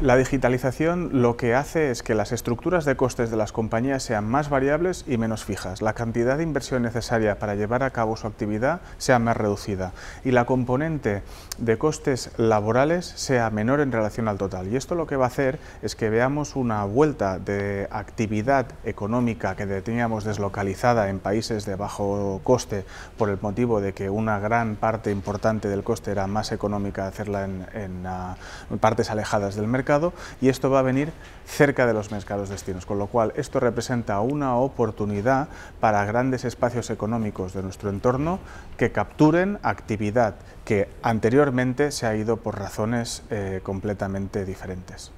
La digitalización lo que hace es que las estructuras de costes de las compañías sean más variables y menos fijas, la cantidad de inversión necesaria para llevar a cabo su actividad sea más reducida y la componente de costes laborales sea menor en relación al total. Y esto lo que va a hacer es que veamos una vuelta de actividad económica que teníamos deslocalizada en países de bajo coste por el motivo de que una gran parte importante del coste era más económica hacerla en, ah, partes alejadas del mercado y esto va a venir cerca de los mercados destinos, con lo cual esto representa una oportunidad para grandes espacios económicos de nuestro entorno que capturen actividad que anteriormente se ha ido por razones eh, completamente diferentes.